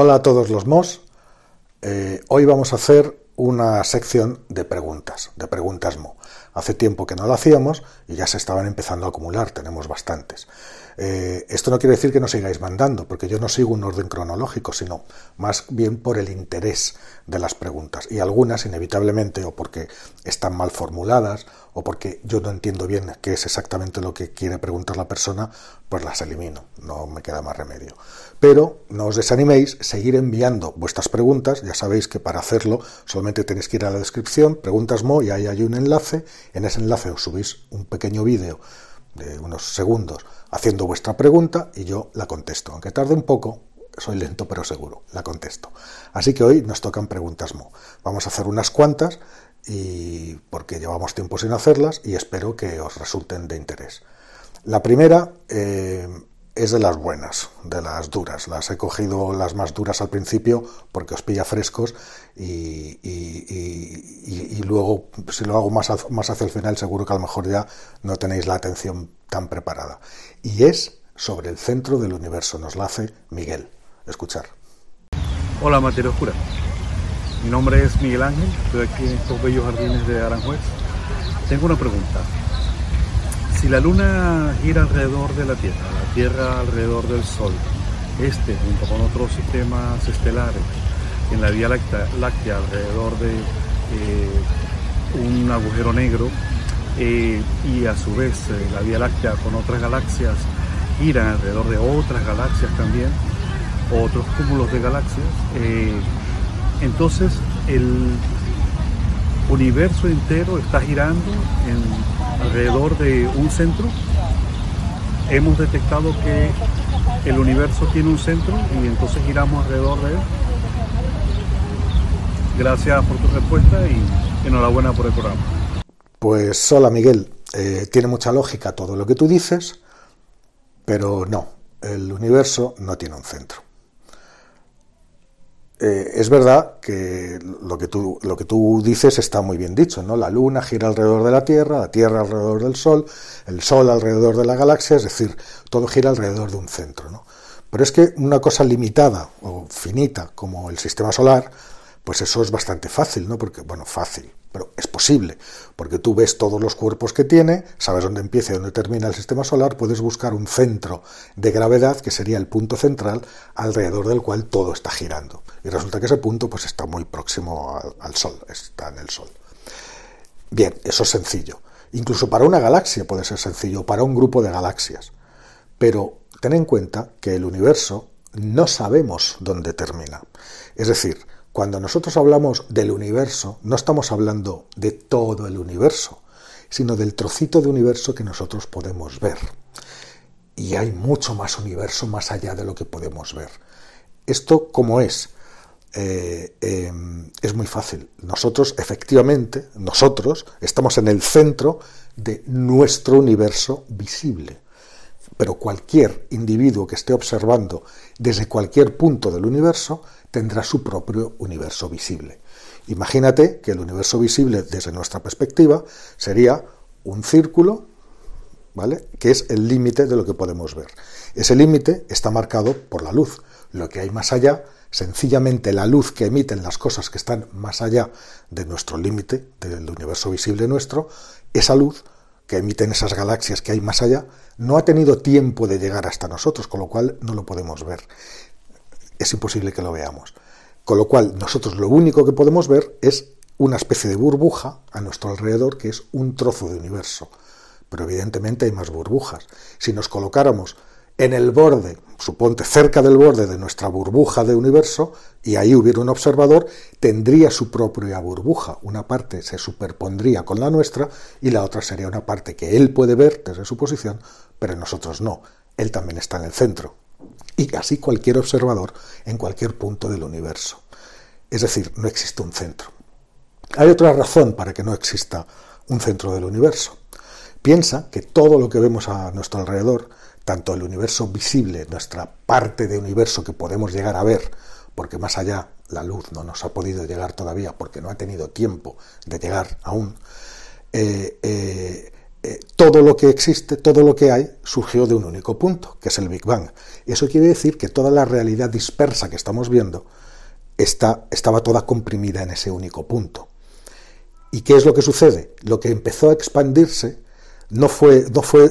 Hola a todos los MOS. Eh, hoy vamos a hacer una sección de preguntas, de preguntas MO. Hace tiempo que no lo hacíamos y ya se estaban empezando a acumular, tenemos bastantes. Eh, esto no quiere decir que no sigáis mandando, porque yo no sigo un orden cronológico, sino más bien por el interés de las preguntas. Y algunas, inevitablemente, o porque están mal formuladas, o porque yo no entiendo bien qué es exactamente lo que quiere preguntar la persona, pues las elimino, no me queda más remedio pero no os desaniméis, seguir enviando vuestras preguntas, ya sabéis que para hacerlo solamente tenéis que ir a la descripción, preguntas mo y ahí hay un enlace, en ese enlace os subís un pequeño vídeo de unos segundos haciendo vuestra pregunta y yo la contesto, aunque tarde un poco, soy lento pero seguro, la contesto. Así que hoy nos tocan preguntas mo. Vamos a hacer unas cuantas y porque llevamos tiempo sin hacerlas y espero que os resulten de interés. La primera eh, es de las buenas, de las duras. Las he cogido las más duras al principio porque os pilla frescos y, luego si lo hago más, más hacia el final seguro que a lo mejor ya no tenéis la atención tan preparada. Y es sobre el centro del universo, nos la hace Miguel. Escuchar. Hola Materia Oscura, mi nombre es Miguel Ángel, estoy aquí en estos bellos jardines de Aranjuez. Tengo una pregunta. Si la luna gira alrededor de la Tierra, la Tierra alrededor del Sol, este junto con otros sistemas estelares en la Vía Láctea, alrededor de eh, un agujero negro eh, y a su vez eh, la Vía Láctea con otras galaxias gira alrededor de otras galaxias también, otros cúmulos de galaxias, entonces el universo entero está girando en alrededor de un centro. Hemos detectado que el universo tiene un centro y entonces giramos alrededor de él. Gracias por tu respuesta y enhorabuena por el programa. Pues hola Miguel, eh, tiene mucha lógica todo lo que tú dices, pero no, el universo no tiene un centro. Eh, es verdad que lo que, tú, lo que tú dices está muy bien dicho, ¿no? La Luna gira alrededor de la Tierra, la Tierra alrededor del Sol, el Sol alrededor de la galaxia, es decir, todo gira alrededor de un centro, ¿no? Pero es que una cosa limitada o finita como el sistema solar, pues eso es bastante fácil, ¿no? Porque, bueno, fácil, pero es posible, porque tú ves todos los cuerpos que tiene, sabes dónde empieza y dónde termina el sistema solar, puedes buscar un centro de gravedad que sería el punto central alrededor del cual todo está girando. Y resulta que ese punto pues, está muy próximo al, Sol, está en el Sol. Bien, eso es sencillo. Incluso para una galaxia puede ser sencillo, para un grupo de galaxias. Pero ten en cuenta que el universo no sabemos dónde termina. Es decir, cuando nosotros hablamos del universo, no estamos hablando de todo el universo, sino del trocito de universo que nosotros podemos ver. Y hay mucho más universo más allá de lo que podemos ver. Esto como es, eh, eh, es muy fácil. Nosotros, efectivamente, nosotros estamos en el centro de nuestro universo visible. Pero cualquier individuo que esté observando desde cualquier punto del universo tendrá su propio universo visible. Imagínate que el universo visible desde nuestra perspectiva sería un círculo, ¿vale? Que es el límite de lo que podemos ver. Ese límite está marcado por la luz lo que hay más allá, sencillamente la luz que emiten las cosas que están más allá de nuestro límite, del universo visible nuestro, esa luz que emiten esas galaxias que hay más allá, no ha tenido tiempo de llegar hasta nosotros, con lo cual no lo podemos ver. Es imposible que lo veamos. Con lo cual, nosotros lo único que podemos ver es una especie de burbuja a nuestro alrededor, que es un trozo de universo. Pero evidentemente hay más burbujas. Si nos colocáramos en el borde, suponte cerca del borde de nuestra burbuja de universo, y ahí hubiera un observador, tendría su propia burbuja. Una parte se superpondría con la nuestra y la otra sería una parte que él puede ver desde su posición, pero nosotros no. Él también está en el centro. Y así cualquier observador en cualquier punto del universo. Es decir, no existe un centro. Hay otra razón para que no exista un centro del universo. Piensa que todo lo que vemos a nuestro alrededor tanto el universo visible, nuestra parte de universo que podemos llegar a ver, porque más allá la luz no nos ha podido llegar todavía, porque no ha tenido tiempo de llegar aún, eh, eh, eh, todo lo que existe, todo lo que hay, surgió de un único punto, que es el Big Bang. Eso quiere decir que toda la realidad dispersa que estamos viendo está, estaba toda comprimida en ese único punto. ¿Y qué es lo que sucede? Lo que empezó a expandirse no fue,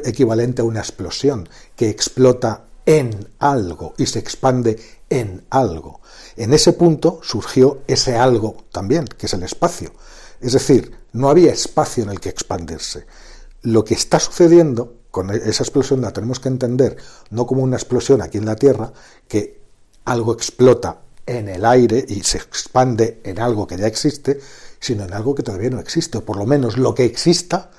equivalente a una explosión que explota en algo y se expande en algo. En ese punto surgió ese algo también, que es el espacio. Es decir, no había espacio en el que expandirse. Lo que está sucediendo con e-, esa explosión la tenemos que entender no como una explosión aquí en la Tierra, que algo explota en el aire y se expande en algo que ya existe, sino en algo que todavía no existe, o por lo menos lo que exista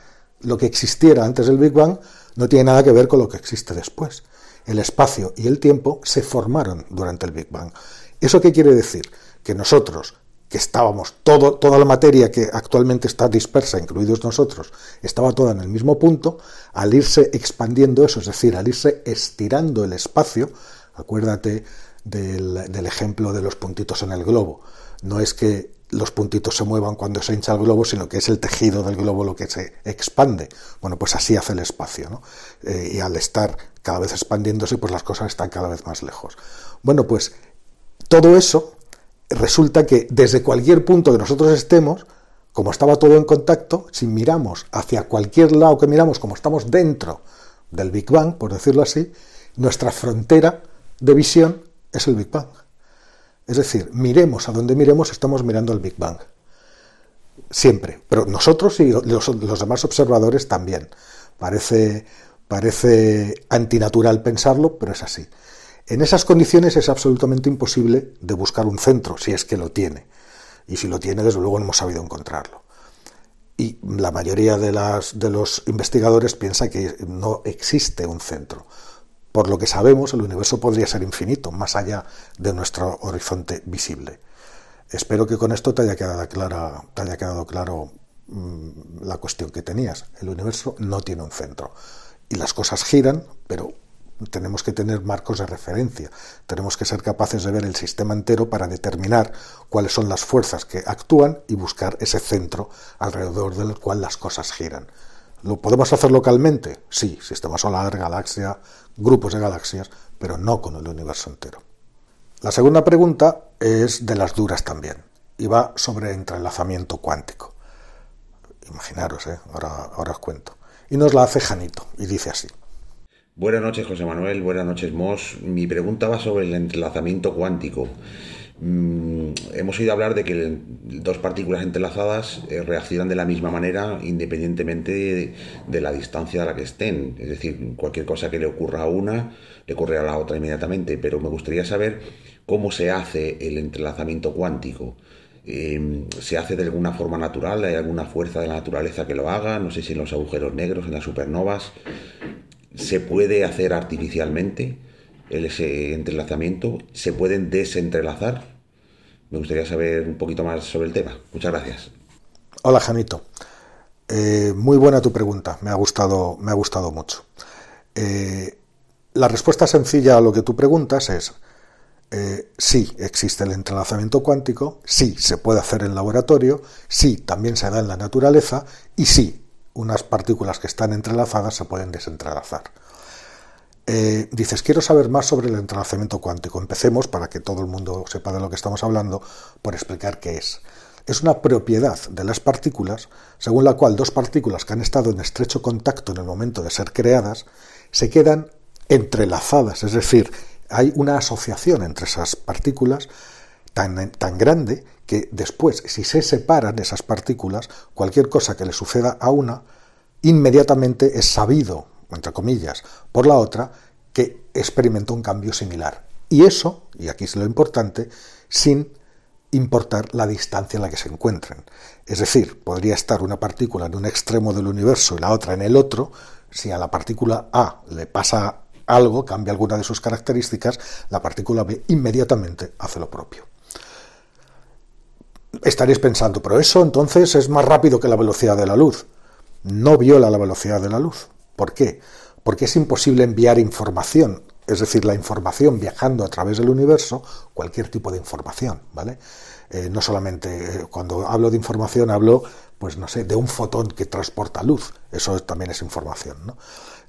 lo que existiera antes del Big Bang no tiene nada que ver con lo que existe después. El espacio y el tiempo se formaron durante el Big Bang. ¿Eso qué quiere decir? Que nosotros, que estábamos, toda la materia que actualmente está dispersa, incluidos nosotros, estaba toda en el mismo punto, al irse expandiendo eso, es decir, al irse estirando el espacio, acuérdate del ejemplo de los puntitos en el globo, no es que los puntitos se muevan cuando se hincha el globo, sino que es el tejido del globo lo que se expande. Bueno, pues así hace el espacio, ¿no? Eh, y al estar cada vez expandiéndose, pues las cosas están cada vez más lejos. Bueno, pues todo eso resulta que desde cualquier punto que nosotros estemos, como estaba todo en contacto, si miramos hacia cualquier lado que miramos, como estamos dentro del Big Bang, por decirlo así, nuestra frontera de visión es el Big Bang. Es decir, miremos a donde miremos, estamos mirando el Big Bang. Siempre. Pero nosotros y los, demás observadores también. Parece, parece antinatural pensarlo, pero es así. En esas condiciones es absolutamente imposible de buscar un centro, si es que lo tiene. Y si lo tiene, desde luego no hemos sabido encontrarlo. Y la mayoría de los investigadores piensa que no existe un centro. Por lo que sabemos, el universo podría ser infinito, más allá de nuestro horizonte visible. Espero que con esto te haya quedado, te haya quedado claro mm, la cuestión que tenías. El universo no tiene un centro. Y las cosas giran, pero tenemos que tener marcos de referencia, tenemos que ser capaces de ver el sistema entero para determinar cuáles son las fuerzas que actúan y buscar ese centro alrededor del cual las cosas giran. ¿Lo podemos hacer localmente? Sí, sistema solar, galaxia, grupos de galaxias, pero no con el universo entero. La segunda pregunta es de las duras también y va sobre entrelazamiento cuántico. Imaginaros, ¿eh? ahora, ahora os cuento. Y nos la hace Janito y dice así. Buenas noches, José Manuel. Buenas noches, Moss. Mi pregunta va sobre el entrelazamiento cuántico. Mm, hemos oído hablar de que dos partículas entrelazadas eh, reaccionan de la misma manera independientemente de, la distancia a la que estén. Es decir, cualquier cosa que le ocurra a una le ocurre a la otra inmediatamente. Pero me gustaría saber cómo se hace el entrelazamiento cuántico. Em, ¿Se hace de alguna forma natural? ¿Hay alguna fuerza de la naturaleza que lo haga? No sé si en los agujeros negros, en las supernovas. ¿Se puede hacer artificialmente? ese entrelazamiento, se pueden desentrelazar. Me gustaría saber un poquito más sobre el tema. Muchas gracias. Hola Janito. Eh, muy buena tu pregunta, me ha gustado, me ha gustado mucho. Eh, la respuesta sencilla a lo que tú preguntas es eh, sí, existe el entrelazamiento cuántico, sí, se puede hacer en laboratorio, sí, también se da en la naturaleza y sí, unas partículas que están entrelazadas se pueden desentrelazar. Eh, dices, quiero saber más sobre el entrelazamiento cuántico. Empecemos, para que todo el mundo sepa de lo que estamos hablando, por explicar qué es. Es una propiedad de las partículas según la cual dos partículas que han estado en estrecho contacto en el momento de ser creadas se quedan entrelazadas, es decir, hay una asociación entre esas partículas tan, tan grande que después, si se separan esas partículas, cualquier cosa que le suceda a una, inmediatamente es sabido entre comillas, por la otra, que experimentó un cambio similar. Y eso, y aquí es lo importante, sin importar la distancia en la que se encuentren. Es decir, podría estar una partícula en un extremo del universo y la otra en el otro, si a la partícula A le pasa algo, cambia alguna de sus características, la partícula B inmediatamente hace lo propio. Estaréis pensando, pero eso entonces es más rápido que la velocidad de la luz. No viola la velocidad de la luz, ¿Por qué? Porque es imposible enviar información, es decir, la información viajando a través del universo, cualquier tipo de información, ¿vale? Eh, no solamente eh, cuando hablo de información hablo, pues no sé, de un fotón que transporta luz, eso también es información, ¿no?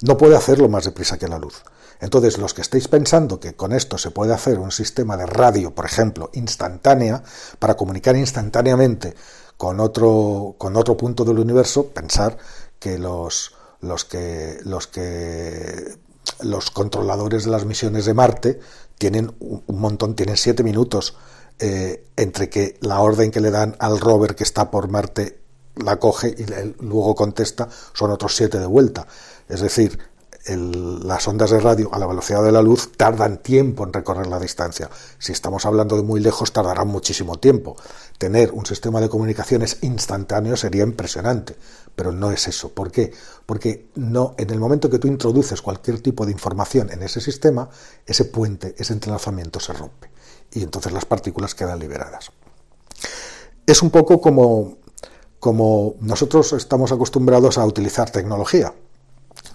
No puede hacerlo más deprisa que la luz. Entonces, los que estéis pensando que con esto se puede hacer un sistema de radio, por ejemplo, instantánea, para comunicar instantáneamente con otro, con otro punto del universo, pensar que los, los que, los que los controladores de las misiones de Marte tienen un montón, tienen siete minutos eh, entre que la orden que le dan al rover que está por Marte la coge y luego contesta, son otros siete de vuelta. Es decir, las ondas de radio a la velocidad de la luz tardan tiempo en recorrer la distancia. Si estamos hablando de muy lejos, tardarán muchísimo tiempo. Tener un sistema de comunicaciones instantáneo sería impresionante, pero no es eso. ¿Por qué? Porque no, en el momento que tú introduces cualquier tipo de información en ese sistema, ese puente, ese entrelazamiento se rompe. Y entonces las partículas quedan liberadas. Es un poco como, como nosotros estamos acostumbrados a utilizar tecnología.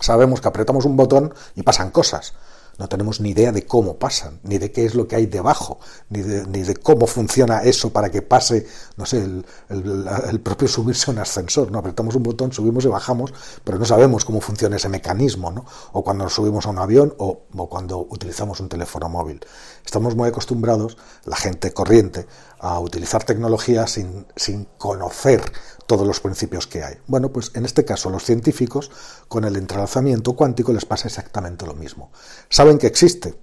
Sabemos que apretamos un botón y pasan cosas no tenemos ni idea de cómo pasan, ni de qué es lo que hay debajo, ni de, ni de cómo funciona eso para que pase, no sé, el, propio subirse a un ascensor. No apretamos un botón, subimos y bajamos, pero no sabemos cómo funciona ese mecanismo, ¿no? O cuando subimos a un avión o, o cuando utilizamos un teléfono móvil. Estamos muy acostumbrados, la gente corriente, a utilizar tecnología sin, sin conocer todos los principios que hay. Bueno, pues en este caso los científicos con el entrelazamiento cuántico les pasa exactamente lo mismo. Saben que existe,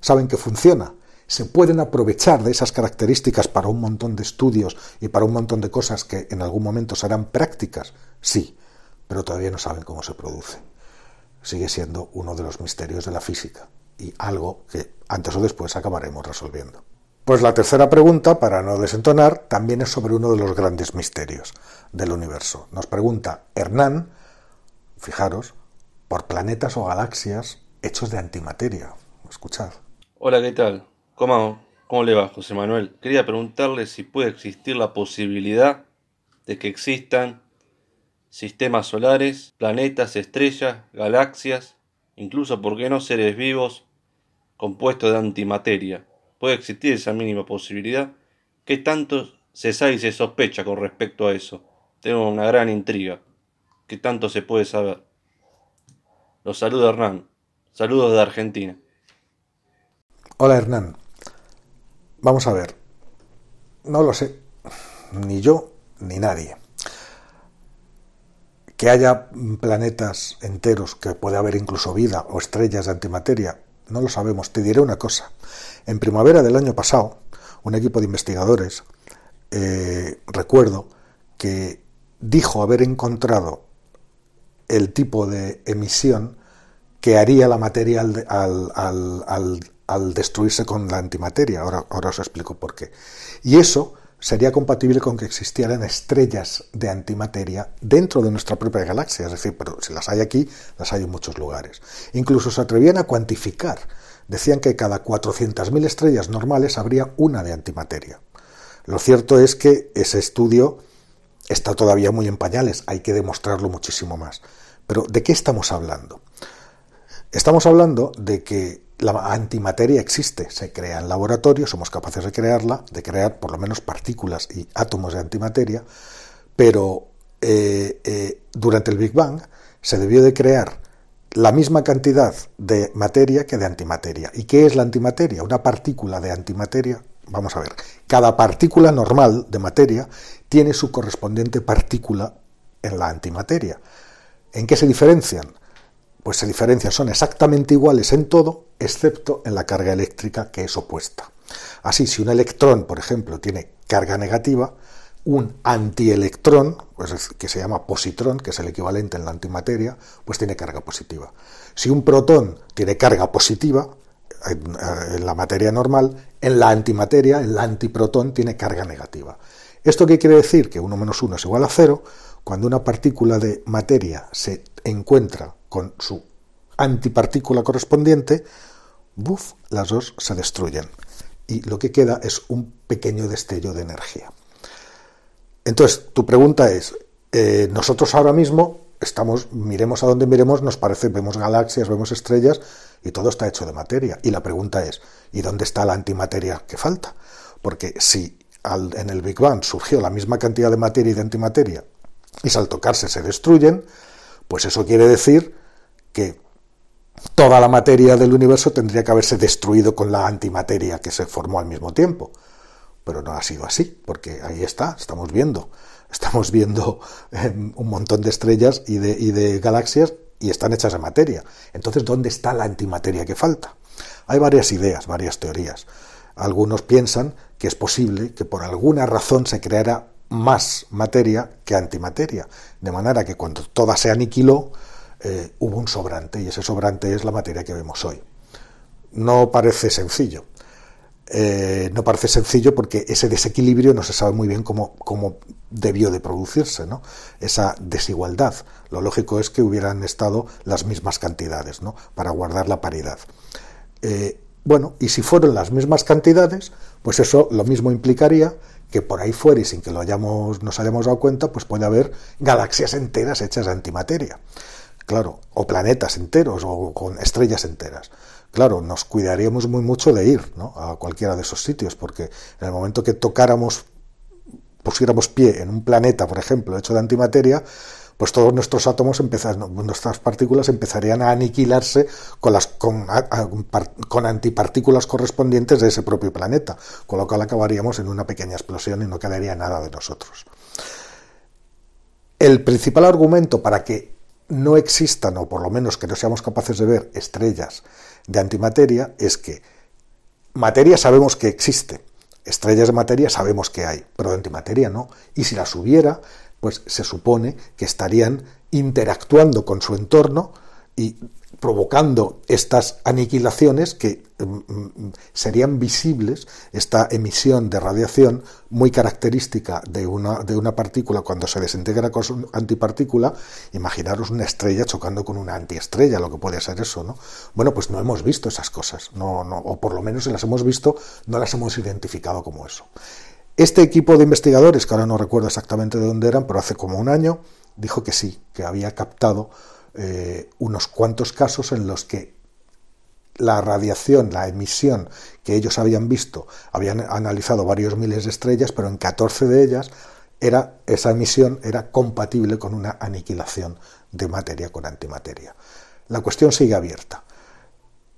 saben que funciona, se pueden aprovechar de esas características para un montón de estudios y para un montón de cosas que en algún momento serán prácticas, sí, pero todavía no saben cómo se produce. Sigue siendo uno de los misterios de la física y algo que antes o después acabaremos resolviendo. Pues la tercera pregunta, para no desentonar, también es sobre uno de los grandes misterios del universo. Nos pregunta Hernán, fijaros, por planetas o galaxias hechos de antimateria. Escuchad. Hola, ¿qué tal? ¿Cómo, cómo le va, José Manuel? Quería preguntarle si puede existir la posibilidad de que existan sistemas solares, planetas, estrellas, galaxias, incluso, ¿por qué no, seres vivos compuestos de antimateria? puede existir esa mínima posibilidad, ¿Qué tanto se sabe y se sospecha con respecto a eso? Tengo una gran intriga. ¿Qué tanto se puede saber? Los saluda Hernán. Saludos de Argentina. Hola Hernán. Vamos a ver. No lo sé. Ni yo ni nadie. Que haya planetas enteros, que puede haber incluso vida o estrellas de antimateria, no lo sabemos. Te diré una cosa. En primavera del año pasado, un equipo de investigadores, eh, recuerdo, que dijo haber encontrado el tipo de emisión que haría la materia al, al destruirse con la antimateria. Ahora, ahora os explico por qué. Y eso sería compatible con que existieran estrellas de antimateria dentro de nuestra propia galaxia, es decir, pero si las hay aquí, las hay en muchos lugares. Incluso se atrevían a cuantificar, decían que cada 400.000 estrellas normales habría una de antimateria. Lo cierto es que ese estudio está todavía muy en pañales, hay que demostrarlo muchísimo más. Pero ¿de qué estamos hablando? Estamos hablando de que la antimateria existe, se crea en laboratorio, somos capaces de crearla, de crear por lo menos partículas y átomos de antimateria, pero eh, eh, durante el Big Bang se debió de crear la misma cantidad de materia que de antimateria. ¿Y qué es la antimateria? Una partícula de antimateria, vamos a ver, cada partícula normal de materia tiene su correspondiente partícula en la antimateria. ¿En qué se diferencian? pues se diferencian, son exactamente iguales en todo, excepto en la carga eléctrica que es opuesta. Así, si un electrón, por ejemplo, tiene carga negativa, un antielectrón, pues que se llama positrón, que es el equivalente en la antimateria, pues tiene carga positiva. Si un protón tiene carga positiva, en eh, la materia normal, en la antimateria, el antiproton antiprotón, tiene carga negativa. ¿Esto qué quiere decir? Que 1 menos 1 es igual a 0. Cuando una partícula de materia se encuentra con su antipartícula correspondiente, ¡buf! las dos se destruyen. Y lo que queda es un pequeño destello de energía. Entonces, tu pregunta es, eh, nosotros ahora mismo estamos, miremos a donde miremos, nos parece, vemos galaxias, vemos estrellas, y todo está hecho de materia. Y la pregunta es, ¿y dónde está la antimateria que falta? Porque si en el Big Bang surgió la misma cantidad de materia y de antimateria, y si al tocarse se destruyen, pues eso quiere decir que toda la materia del universo tendría que haberse destruido con la antimateria que se formó al mismo tiempo. Pero no ha sido así, porque ahí está, estamos viendo. Estamos viendo em, un montón de estrellas y de galaxias y están hechas de materia. Entonces, ¿dónde está la antimateria que falta? Hay varias ideas, varias teorías. Algunos piensan que es posible que por alguna razón se creara más materia que antimateria, de manera que cuando toda se aniquiló, eh, hubo un sobrante y ese sobrante es la materia que vemos hoy. No parece sencillo. Eh, no parece sencillo porque ese desequilibrio no se sabe muy bien cómo, debió de producirse, ¿no? Esa desigualdad. Lo lógico es que hubieran estado las mismas cantidades, ¿no? Para guardar la paridad. Eh, bueno, y si fueron las mismas cantidades, pues eso lo mismo implicaría que por ahí fuera y sin que lo hayamos, nos hayamos dado cuenta, pues puede haber galaxias enteras hechas de antimateria. Claro, o planetas enteros o con estrellas enteras. Claro, nos cuidaríamos muy mucho de ir a cualquiera de esos sitios, porque en el momento que tocáramos, pusiéramos pie en un planeta, por ejemplo, hecho de antimateria, pues todos nuestros átomos, nuestras partículas empezarían a aniquilarse con, las, con, con, antipartículas correspondientes de ese propio planeta, con lo cual acabaríamos en una pequeña explosión y no quedaría nada de nosotros. El principal argumento para que no existan, o por lo menos que no seamos capaces de ver estrellas de antimateria, es que materia sabemos que existe, estrellas de materia sabemos que hay, pero de antimateria no. Y si las hubiera, pues se supone que estarían interactuando con su entorno y provocando estas aniquilaciones que mm, mm, serían visibles, esta emisión de radiación muy característica de una, partícula cuando se desintegra con su antipartícula, imaginaros una estrella chocando con una antiestrella, lo que puede ser eso, ¿no? Bueno, pues no hemos visto esas cosas, no, o por lo menos si las hemos visto, no las hemos identificado como eso. Este equipo de investigadores, que ahora no recuerdo exactamente de dónde eran, pero hace como un año, dijo que sí, que había captado eh, unos cuantos casos en los que la radiación, la emisión que ellos habían visto, habían analizado varios miles de estrellas, pero en 14 de ellas era, esa emisión era compatible con una aniquilación de materia con antimateria. La cuestión sigue abierta.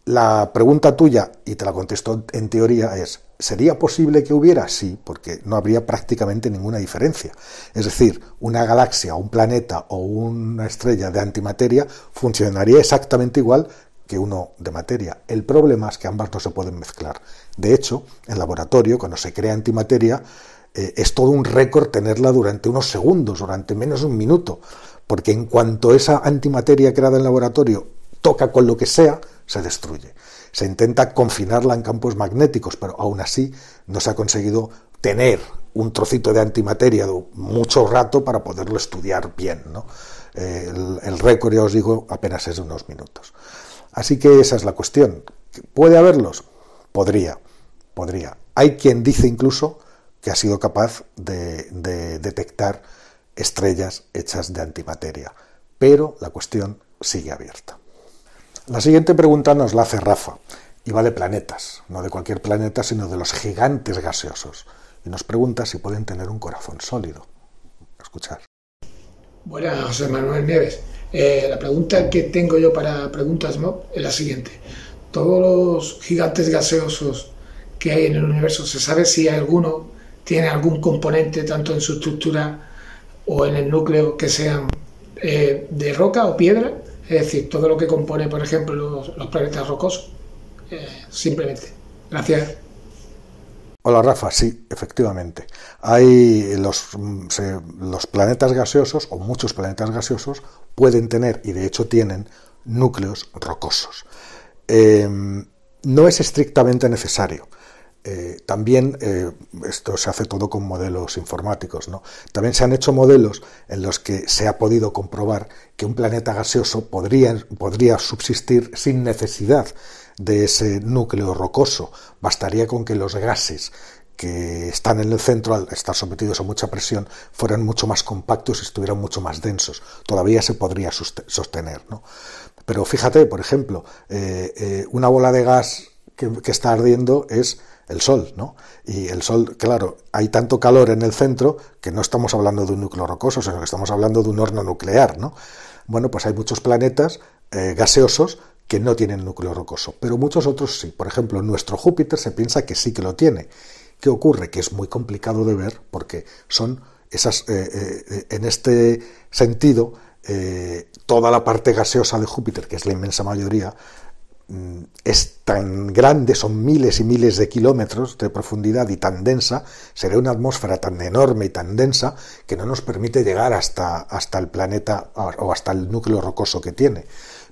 La pregunta tuya, y te la contesto en teoría, es, ¿Sería posible que hubiera? Sí, porque no habría prácticamente ninguna diferencia. Es decir, una galaxia, un planeta o una estrella de antimateria funcionaría exactamente igual que uno de materia. El problema es que ambas no se pueden mezclar. De hecho, en laboratorio, cuando se crea antimateria, eh, es todo un récord tenerla durante unos segundos, durante menos de un minuto, porque en cuanto esa antimateria creada en laboratorio toca con lo que sea, se destruye. Se intenta confinarla en campos magnéticos, pero aún así no se ha conseguido tener un trocito de antimateria de mucho rato para poderlo estudiar bien. El, récord, ya os digo, apenas es de unos minutos. Así que esa es la cuestión. ¿Puede haberlos? Podría, podría. Hay quien dice incluso que ha sido capaz de detectar estrellas hechas de antimateria, pero la cuestión sigue abierta. La siguiente pregunta nos la hace Rafa y va de planetas, no de cualquier planeta, sino de los gigantes gaseosos. Y nos pregunta si pueden tener un corazón sólido. Escuchar. Buenas, José Manuel Nieves. Eh, la pregunta que tengo yo para Preguntas Mob es la siguiente. Todos los gigantes gaseosos que hay en el universo, ¿se sabe si alguno tiene algún componente, tanto en su estructura o en el núcleo, que sean eh, de roca o piedra? Es decir, todo lo que compone, por ejemplo, los, planetas rocosos, eh, simplemente. Gracias. Hola Rafa, sí, efectivamente. Hay mm, los, planetas gaseosos, o muchos planetas gaseosos, pueden tener, y de hecho tienen, núcleos rocosos. Em, no es estrictamente necesario. Eh, también eh, esto se hace todo con modelos informáticos. ¿no? También se han hecho modelos en los que se ha podido comprobar que un planeta gaseoso podría, podría subsistir sin necesidad de ese núcleo rocoso. Bastaría con que los gases que están en el centro, al estar sometidos a mucha presión, fueran mucho más compactos y estuvieran mucho más densos. Todavía se podría sostener. Pero fíjate, por ejemplo, eh, una bola de gas que está ardiendo es el Sol, ¿no? Y el Sol, claro, hay tanto calor en el centro que no estamos hablando de un núcleo rocoso, sino que estamos hablando de un horno nuclear, ¿no? Bueno, pues hay muchos planetas eh, gaseosos que no tienen núcleo rocoso, pero muchos otros sí. Por ejemplo, nuestro Júpiter se piensa que sí que lo tiene. ¿Qué ocurre? Que es muy complicado de ver porque son esas, eh, eh, en este sentido, toda la parte gaseosa de Júpiter, que es la inmensa mayoría, Mm, es tan grande, son miles y miles de kilómetros de profundidad y tan densa, será una atmósfera tan enorme y tan densa que no nos permite llegar hasta, hasta el planeta o hasta el núcleo rocoso que tiene.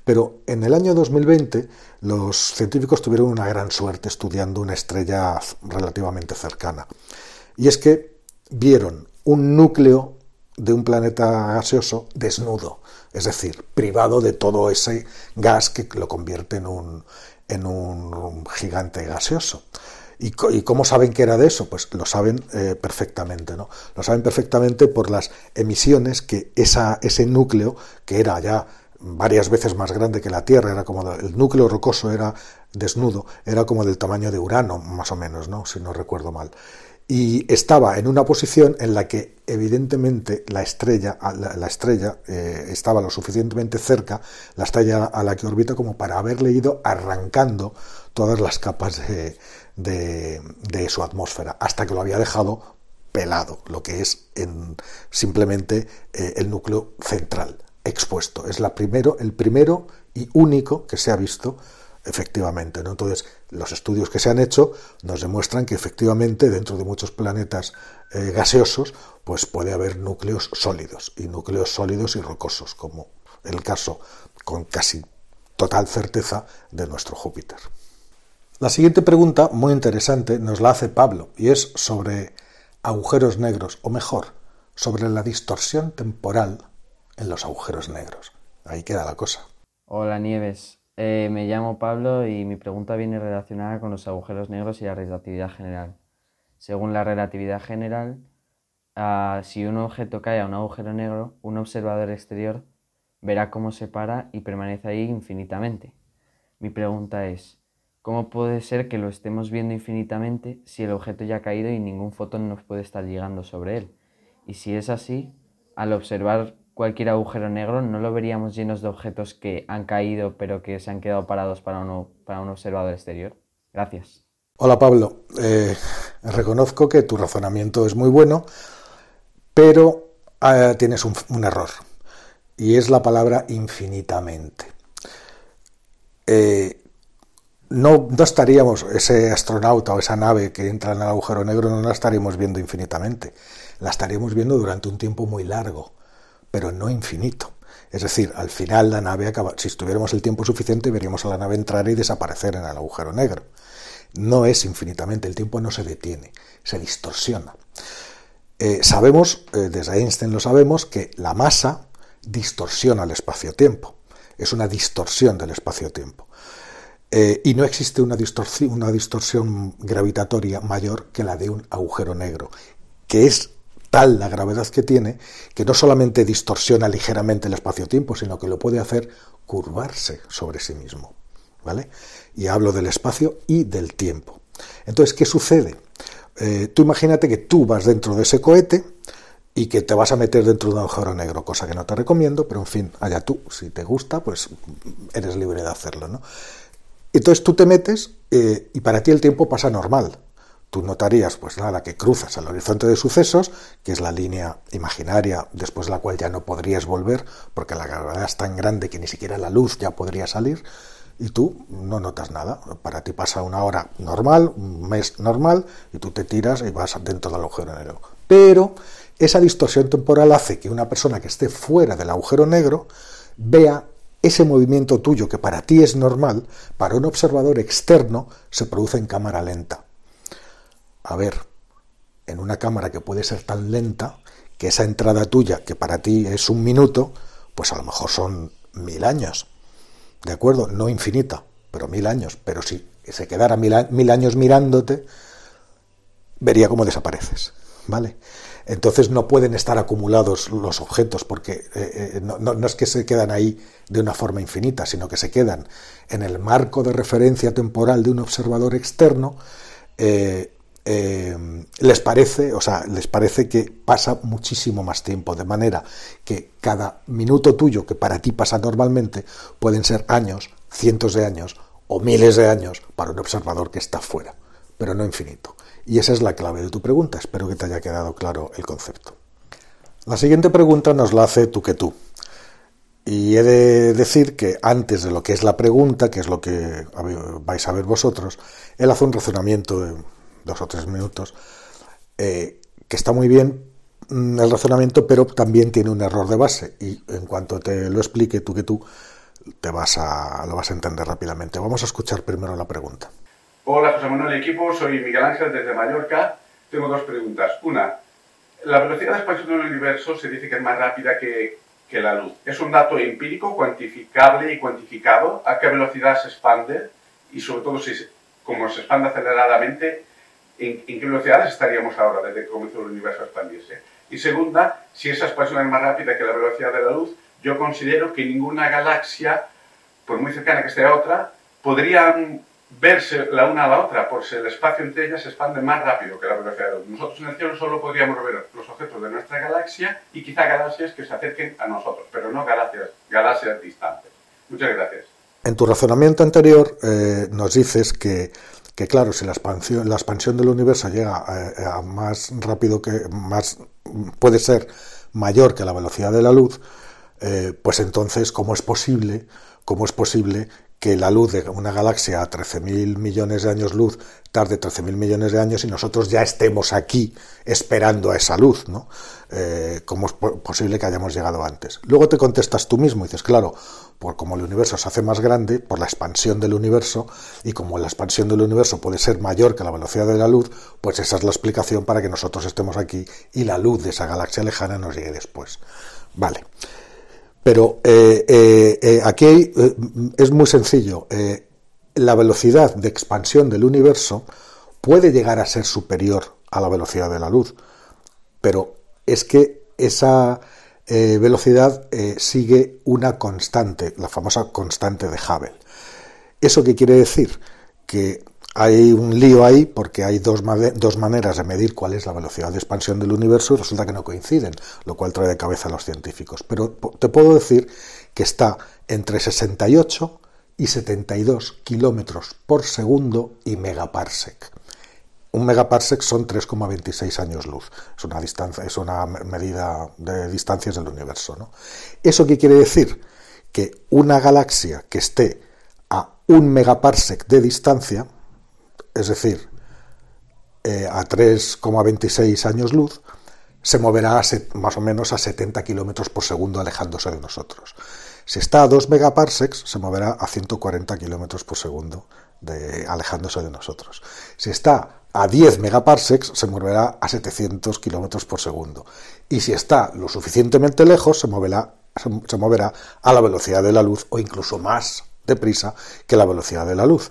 Pero en el año 2020 los científicos tuvieron una gran suerte estudiando una estrella relativamente cercana. Y es que vieron un núcleo de un planeta gaseoso desnudo, es decir, privado de todo ese gas que lo convierte en un, en un gigante gaseoso. ¿Y, cómo saben que era de eso? Pues lo saben eh, perfectamente, ¿no? Lo saben perfectamente por las emisiones que ese núcleo, que era ya varias veces más grande que la Tierra, era como el núcleo rocoso era desnudo, era como del tamaño de Urano, más o menos, ¿no? Si no recuerdo mal y estaba en una posición en la que evidentemente la estrella, la, estrella eh, estaba lo suficientemente cerca, la estrella a la que orbita, como para haberle ido arrancando todas las capas de, su atmósfera, hasta que lo había dejado pelado, lo que es en, simplemente eh, el núcleo central expuesto. Es la primero, el primero y único que se ha visto efectivamente. Entonces, los estudios que se han hecho nos demuestran que efectivamente dentro de muchos planetas eh, gaseosos pues puede haber núcleos sólidos y núcleos sólidos y rocosos, como el caso con casi total certeza de nuestro Júpiter. La siguiente pregunta, muy interesante, nos la hace Pablo y es sobre agujeros negros, o mejor, sobre la distorsión temporal en los agujeros negros. Ahí queda la cosa. Hola Nieves, eh, me llamo Pablo y mi pregunta viene relacionada con los agujeros negros y la relatividad general. Según la relatividad general, ah, si un objeto cae a un agujero negro, un observador exterior verá cómo se para y permanece ahí infinitamente. Mi pregunta es, ¿cómo puede ser que lo estemos viendo infinitamente si el objeto ya ha caído y ningún fotón nos puede estar llegando sobre él? Y si es así, al observar cualquier agujero negro, no lo veríamos llenos de objetos que han caído pero que se han quedado parados para, uno, para un observador exterior? Gracias. Hola Pablo, eh, reconozco que tu razonamiento es muy bueno, pero eh, tienes un, error y es la palabra infinitamente. Eh, no, no, estaríamos, ese astronauta o esa nave que entra en el agujero negro, no la estaríamos viendo infinitamente, la estaríamos viendo durante un tiempo muy largo pero no infinito. Es decir, al final la nave acaba, si estuviéramos el tiempo suficiente, veríamos a la nave entrar y desaparecer en el agujero negro. No es infinitamente, el tiempo no se detiene, se distorsiona. Eh, sabemos, eh, desde Einstein lo sabemos, que la masa distorsiona el espacio-tiempo. Es una distorsión del espacio-tiempo. Eh, y no existe una distorsión, una distorsión gravitatoria mayor que la de un agujero negro, que es tal la gravedad que tiene que no solamente distorsiona ligeramente el espacio-tiempo, sino que lo puede hacer curvarse sobre sí mismo. ¿Vale? Y hablo del espacio y del tiempo. Entonces, ¿qué sucede? Eh, tú imagínate que tú vas dentro de ese cohete y que te vas a meter dentro de un agujero negro, cosa que no te recomiendo, pero en fin, allá tú, si te gusta, pues eres libre de hacerlo, ¿no? Entonces tú te metes eh, y para ti el tiempo pasa normal, tú notarías, pues nada, que cruzas el horizonte de sucesos, que es la línea imaginaria después de la cual ya no podrías volver, porque la gravedad es tan grande que ni siquiera la luz ya podría salir, y tú no notas nada. Para ti pasa una hora normal, un mes normal, y tú te tiras y vas dentro del agujero negro. Pero esa distorsión temporal hace que una persona que esté fuera del agujero negro vea ese movimiento tuyo que para ti es normal, para un observador externo se produce en cámara lenta a ver en una cámara que puede ser tan lenta que esa entrada tuya, que para ti es un minuto, pues a lo mejor son mil años. ¿De acuerdo? No infinita, pero mil años. Pero si se quedara mil, años mirándote, vería cómo desapareces. ¿Vale? Entonces no pueden estar acumulados los objetos porque eh, eh, no, es que se quedan ahí de una forma infinita, sino que se quedan en el marco de referencia temporal de un observador externo eh, eh, les parece, o sea, les parece que pasa muchísimo más tiempo, de manera que cada minuto tuyo que para ti pasa normalmente pueden ser años, cientos de años o miles de años para un observador que está fuera, pero no infinito. Y esa es la clave de tu pregunta, espero que te haya quedado claro el concepto. La siguiente pregunta nos la hace tú que tú. Y he de decir que antes de lo que es la pregunta, que es lo que vais a ver vosotros, él hace un razonamiento eh, dos o tres minutos, eh, que está muy bien mm, el razonamiento, pero también tiene un error de base. Y en cuanto te lo explique tú que tú, te vas a, lo vas a entender rápidamente. Vamos a escuchar primero la pregunta. Hola José Manuel equipo, soy Miguel Ángel desde Mallorca. Tengo dos preguntas. Una, la velocidad de expansión del universo se dice que es más rápida que, que la luz. ¿Es un dato empírico, cuantificable y cuantificado? ¿A qué velocidad se expande? Y sobre todo, si, como se expande aceleradamente, en, qué velocidades estaríamos ahora desde que comenzó el universo a expandirse. Y segunda, si esa expansión es más rápida que la velocidad de la luz, yo considero que ninguna galaxia, por muy cercana que esté a otra, podrían verse la una a la otra, por si el espacio entre ellas se expande más rápido que la velocidad de la luz. Nosotros en el cielo solo podríamos ver los objetos de nuestra galaxia y quizá galaxias que se acerquen a nosotros, pero no galaxias, galaxias distantes. Muchas gracias. En tu razonamiento anterior eh, nos dices que que claro, si la expansión, la expansión del universo llega eh, a, más rápido que más puede ser mayor que la velocidad de la luz, eh, pues entonces cómo es posible, cómo es posible que la luz de una galaxia a 13.000 millones de años luz tarde 13.000 millones de años y nosotros ya estemos aquí esperando a esa luz, ¿no? Eh, cómo es posible que hayamos llegado antes. Luego te contestas tú mismo y dices, claro, por como el universo se hace más grande, por la expansión del universo, y como la expansión del universo puede ser mayor que la velocidad de la luz, pues esa es la explicación para que nosotros estemos aquí y la luz de esa galaxia lejana nos llegue después. Vale. Pero eh, eh, aquí es muy sencillo. la velocidad de expansión del universo puede llegar a ser superior a la velocidad de la luz, pero es que esa eh, velocidad eh, sigue una constante, la famosa constante de Hubble. ¿Eso qué quiere decir? Que hay un lío ahí porque hay dos, dos, maneras de medir cuál es la velocidad de expansión del universo y resulta que no coinciden, lo cual trae de cabeza a los científicos. Pero te puedo decir que está entre 68 y 72 kilómetros por segundo y megaparsec un megaparsec son 3,26 años luz. Es una, distancia, es una medida de distancias del universo. ¿Eso qué quiere decir? Que una galaxia que esté a un megaparsec de distancia, es decir, eh, a 3,26 años luz, se moverá más o menos a 70 kilómetros por segundo alejándose de nosotros. Si está a 2 megaparsecs, se moverá a 140 kilómetros por segundo de, alejándose de nosotros. Si está a 10 megaparsecs se moverá a 700 kilómetros por segundo. Y si está lo suficientemente lejos, se moverá, se moverá a la velocidad de la luz o incluso más deprisa que la velocidad de la luz.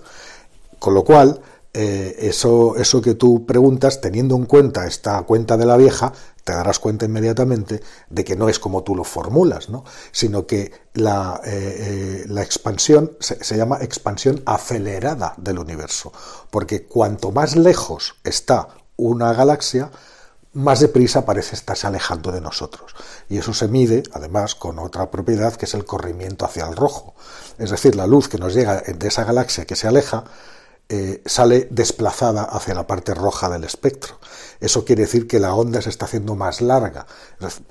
Con lo cual, eh, eso, eso que tú preguntas, teniendo en cuenta esta cuenta de la vieja, te darás cuenta inmediatamente de que no es como tú lo formulas, sino que la, eh, eh, expansión se, llama expansión acelerada del universo, porque cuanto más lejos está una galaxia, más deprisa parece estarse alejando de nosotros. Y eso se mide, además, con otra propiedad que es el corrimiento hacia el rojo. Es decir, la luz que nos llega de esa galaxia que se aleja eh, sale desplazada hacia la parte roja del espectro. Eso quiere decir que la onda se está haciendo más larga,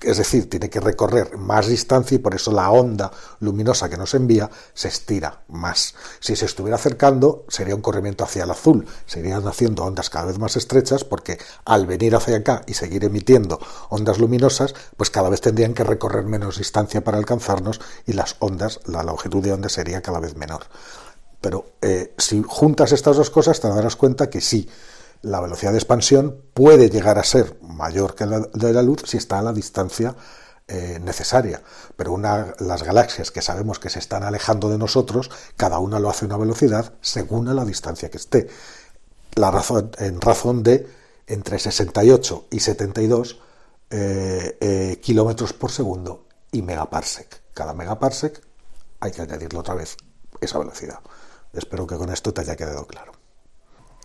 es decir, tiene que recorrer más distancia y por eso la onda luminosa que nos envía se estira más. Si se estuviera acercando, sería un corrimiento hacia el azul, serían haciendo ondas cada vez más estrechas porque al venir hacia acá y seguir emitiendo ondas luminosas, pues cada vez tendrían que recorrer menos distancia para alcanzarnos y las ondas, la longitud de onda sería cada vez menor. Pero eh, si juntas estas dos cosas te darás cuenta que sí, la velocidad de expansión puede llegar a ser mayor que la de la luz si está a la distancia eh, necesaria. Pero una, las galaxias que sabemos que se están alejando de nosotros, cada una lo hace a una velocidad según la distancia que esté. en razón de entre 68 y 72 eh, eh, kilómetros por segundo y megaparsec. Cada megaparsec hay que añadirlo otra vez esa velocidad. Espero que con esto te haya quedado claro.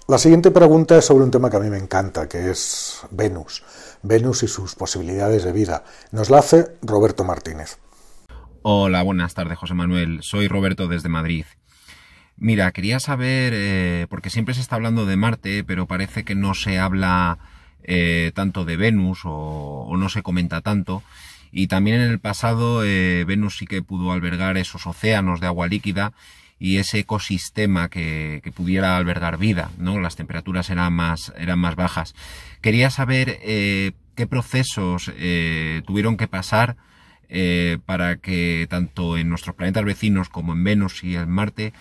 La siguiente pregunta es sobre un tema que a mí me encanta, que es Venus. Venus y sus posibilidades de vida. Nos la hace Roberto Martínez. Hola, buenas tardes, José Manuel. Soy Roberto desde Madrid. Mira, quería saber, eh, porque siempre se está hablando de Marte, pero parece que no se habla eh, tanto de Venus o, no se comenta tanto. Y también en el pasado eh, Venus sí que pudo albergar esos océanos de agua líquida y ese ecosistema que, pudiera albergar vida, ¿no? Las temperaturas eran más, eran más bajas. Quería saber eh, qué procesos eh, tuvieron que pasar eh, para que tanto en nuestros planetas vecinos como en Venus y en Marte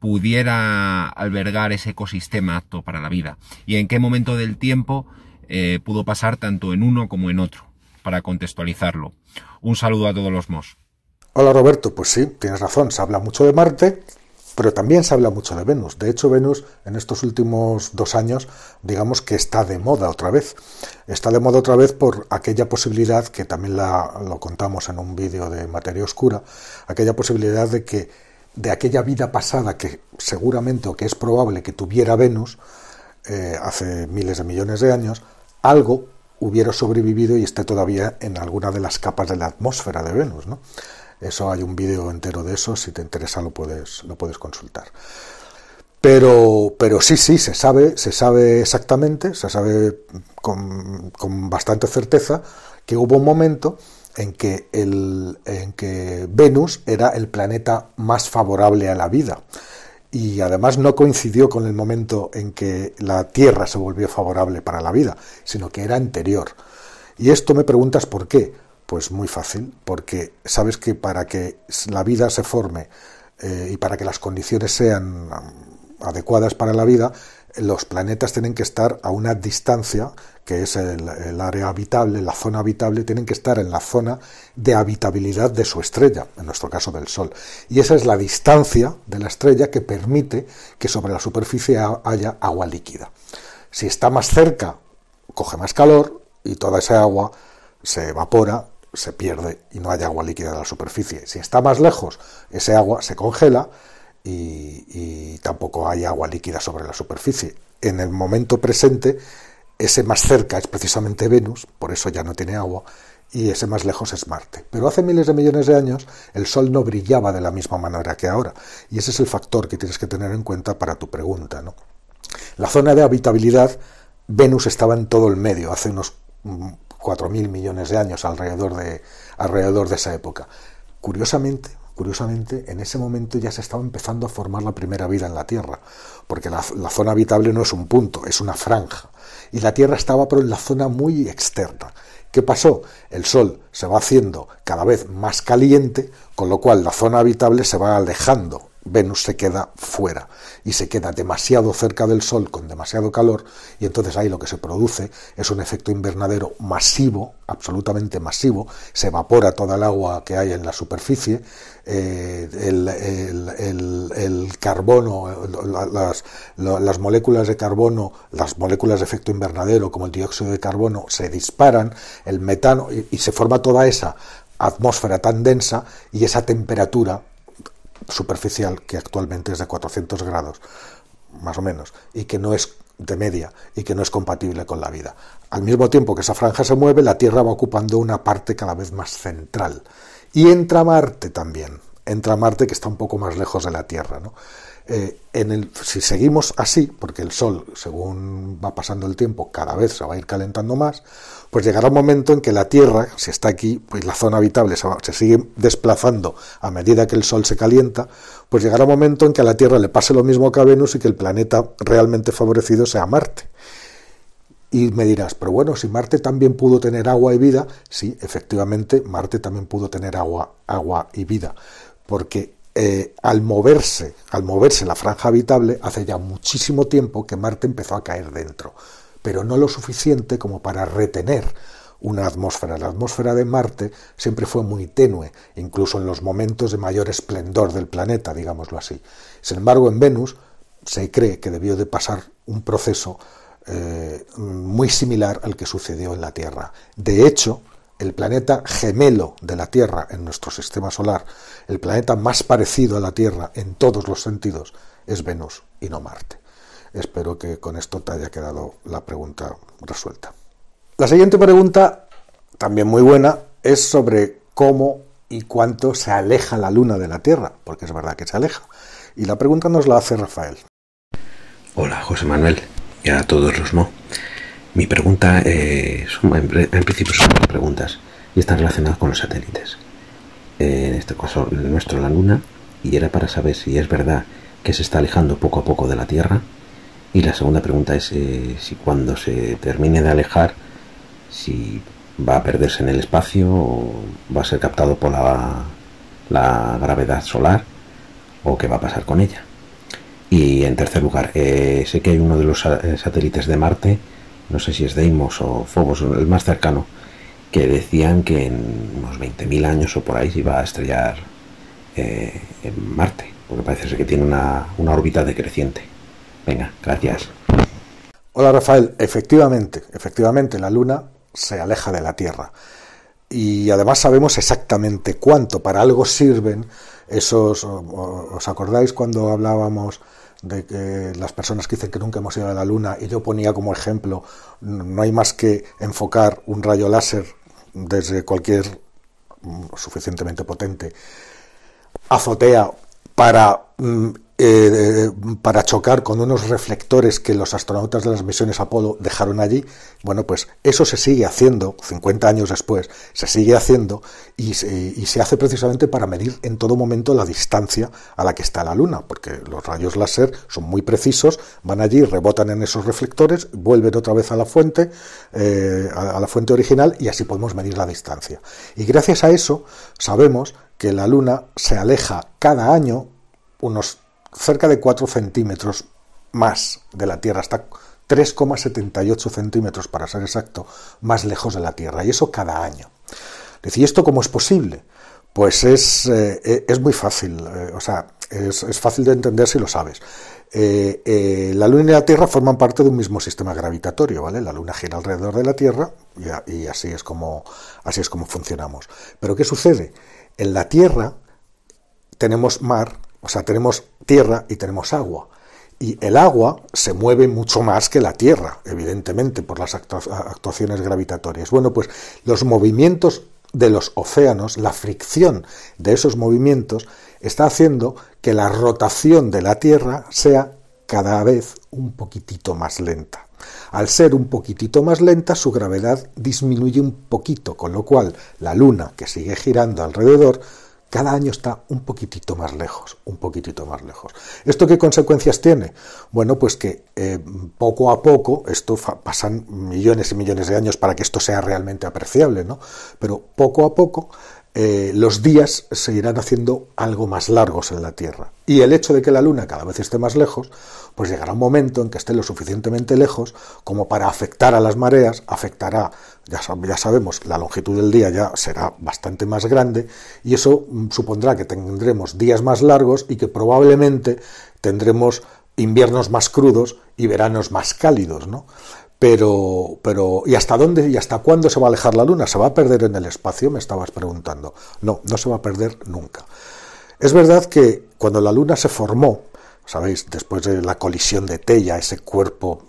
pudiera albergar ese ecosistema apto para la vida y en qué momento del tiempo pudo pasar tanto en uno como en otro, para contextualizarlo. Un saludo a todos los MOS. Hola Roberto, pues sí, tienes razón, se habla mucho de Marte, pero también se habla mucho de Venus. De hecho, Venus en estos últimos dos años, digamos que está de moda otra vez. Está de moda otra vez por aquella posibilidad, que también la, lo contamos en un vídeo de materia oscura, aquella posibilidad de que de aquella vida pasada que seguramente o que es probable que tuviera Venus eh, hace miles de millones de años, algo hubiera sobrevivido y esté todavía en alguna de las capas de la atmósfera de Venus. ¿no? Eso hay un vídeo entero de eso, si te interesa lo puedes, lo puedes consultar. Pero, pero sí, sí, se sabe, se sabe exactamente, se sabe con, bastante certeza que hubo un momento en que, en que Venus era el planeta más favorable a la vida. Y además no coincidió con el momento en que la Tierra se volvió favorable para la vida, sino que era anterior. Y esto me preguntas por qué. Pues muy fácil, porque sabes que para que la vida se forme eh, y para que las condiciones sean adecuadas para la vida, los planetas tienen que estar a una distancia, que es el, área habitable, la zona habitable, tienen que estar en la zona de habitabilidad de su estrella, en nuestro caso del Sol. Y esa es la distancia de la estrella que permite que sobre la superficie haya agua líquida. Si está más cerca, coge más calor y toda esa agua se evapora se pierde y no hay agua líquida en la superficie. Si está más lejos, ese agua se congela y, tampoco hay agua líquida sobre la superficie. En el momento presente, ese más cerca es precisamente Venus, por eso ya no tiene agua, y ese más lejos es Marte. Pero hace miles de millones de años el Sol no brillaba de la misma manera que ahora, y ese es el factor que tienes que tener en cuenta para tu pregunta. La zona de habitabilidad, Venus estaba en todo el medio, hace unos mm, 4.000 millones de años alrededor de, alrededor de esa época. Curiosamente, curiosamente, en ese momento ya se estaba empezando a formar la primera vida en la Tierra, porque la, la, zona habitable no es un punto, es una franja, y la Tierra estaba pero en la zona muy externa. ¿Qué pasó? El Sol se va haciendo cada vez más caliente, con lo cual la zona habitable se va alejando Venus se queda fuera y se queda demasiado cerca del Sol con demasiado calor y entonces ahí lo que se produce es un efecto invernadero masivo, absolutamente masivo, se evapora toda el agua que hay en la superficie, eh, el, carbono, las, moléculas de carbono, las moléculas de efecto invernadero como el dióxido de carbono se disparan, el metano y se forma toda esa atmósfera tan densa y esa temperatura superficial que actualmente es de 400 grados, más o menos, y que no es de media y que no es compatible con la vida. Al mismo tiempo que esa franja se mueve, la Tierra va ocupando una parte cada vez más central. Y entra Marte también, entra Marte que está un poco más lejos de la Tierra. ¿no? Eh, si seguimos así, porque el Sol, según va pasando el tiempo, cada vez se va a ir calentando más, pues llegará un momento en que la Tierra, si está aquí, pues la zona habitable se, sigue desplazando a medida que el Sol se calienta, pues llegará un momento en que a la Tierra le pase lo mismo que a Venus y que el planeta realmente favorecido sea Marte. Y me dirás, pero bueno, si Marte también pudo tener agua y vida, sí, efectivamente, Marte también pudo tener agua, agua y vida, porque eh, al moverse, al moverse la franja habitable, hace ya muchísimo tiempo que Marte empezó a caer dentro, pero no lo suficiente como para retener una atmósfera. La atmósfera de Marte siempre fue muy tenue, incluso en los momentos de mayor esplendor del planeta, digámoslo así. Sin embargo, en Venus se cree que debió de pasar un proceso eh, muy similar al que sucedió en la Tierra. De hecho, el planeta gemelo de la Tierra en nuestro sistema solar, el planeta más parecido a la Tierra en todos los sentidos, es Venus y no Marte. Espero que con esto te haya quedado la pregunta resuelta. La siguiente pregunta, también muy buena, es sobre cómo y cuánto se aleja la Luna de la Tierra, porque es verdad que se aleja. Y la pregunta nos la hace Rafael. Hola, José Manuel, y a todos los no. Mi pregunta, eh, en, principio son dos preguntas y están relacionadas con los satélites. Eh, en este caso, el nuestro, la Luna, y era para saber si es verdad que se está alejando poco a poco de la Tierra. Y la segunda pregunta es eh, si cuando se termine de alejar, si va a perderse en el espacio o va a ser captado por la, gravedad solar o qué va a pasar con ella. Y en tercer lugar, sé que hay uno de los satélites de Marte no sé si es Deimos o Fobos, el más cercano, que decían que en unos 20.000 años o por ahí se iba a estrellar eh, en Marte, porque parece ser que tiene una órbita decreciente. Venga, gracias. Hola Rafael, efectivamente, efectivamente la Luna se aleja de la Tierra y además sabemos exactamente cuánto, para algo sirven esos, ¿os acordáis cuando hablábamos de que las personas que dicen que nunca hemos ido a la Luna, y yo ponía como ejemplo, no hay más que enfocar un rayo láser desde cualquier mm, suficientemente potente azotea para mm, eh, para chocar con unos reflectores que los astronautas de las misiones Apolo dejaron allí, bueno, pues eso se sigue haciendo 50 años después, se sigue haciendo y se, hace precisamente para medir en todo momento la distancia a la que está la Luna, porque los rayos láser son muy precisos, van allí, rebotan en esos reflectores, vuelven otra vez a la fuente, eh, a la fuente original y así podemos medir la distancia. Y gracias a eso sabemos que la Luna se aleja cada año unos cerca de 4 centímetros más de la Tierra, hasta 3,78 centímetros para ser exacto, más lejos de la Tierra, y eso cada año. ¿y esto cómo es posible? Pues es, eh, eh, es muy fácil, eh, o sea, es, fácil de entender si lo sabes. la Luna y la Tierra forman parte de un mismo sistema gravitatorio, ¿vale? La Luna gira alrededor de la Tierra y, y así, es como, así es como funcionamos. Pero ¿qué sucede? En la Tierra tenemos mar, o sea, tenemos tierra y tenemos agua. Y el agua se mueve mucho más que la Tierra, evidentemente, por las actuaciones gravitatorias. Bueno, pues los movimientos de los océanos, la fricción de esos movimientos, está haciendo que la rotación de la Tierra sea cada vez un poquitito más lenta. Al ser un poquitito más lenta, su gravedad disminuye un poquito, con lo cual la Luna, que sigue girando alrededor, cada año está un poquitito más lejos, un poquitito más lejos. ¿Esto qué consecuencias tiene? Bueno, pues que eh, poco a poco, esto pasan millones y millones de años para que esto sea realmente apreciable, ¿no? Pero poco a poco eh, los días seguirán haciendo algo más largos en la Tierra. Y el hecho de que la Luna cada vez esté más lejos, pues llegará un momento en que esté lo suficientemente lejos como para afectar a las mareas, afectará, ya, ya sabemos, la longitud del día ya será bastante más grande y eso mm, supondrá que tendremos días más largos y que probablemente tendremos inviernos más crudos y veranos más cálidos, ¿no? Pero, pero, ¿y hasta dónde y hasta cuándo se va a alejar la Luna? ¿Se va a perder en el espacio? Me estabas preguntando. No, no se va a perder nunca. Es verdad que cuando la Luna se formó, sabéis, después de la colisión de Tella, ese cuerpo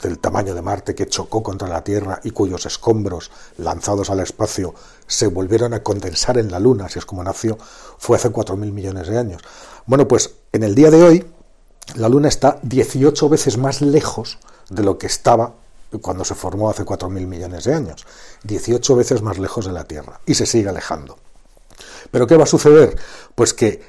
del tamaño de Marte que chocó contra la Tierra y cuyos escombros lanzados al espacio se volvieron a condensar en la Luna, si es como nació, fue hace 4.000 millones de años. Bueno, pues en el día de hoy la Luna está 18 veces más lejos de lo que estaba cuando se formó hace 4.000 millones de años, 18 veces más lejos de la Tierra, y se sigue alejando. ¿Pero qué va a suceder? Pues que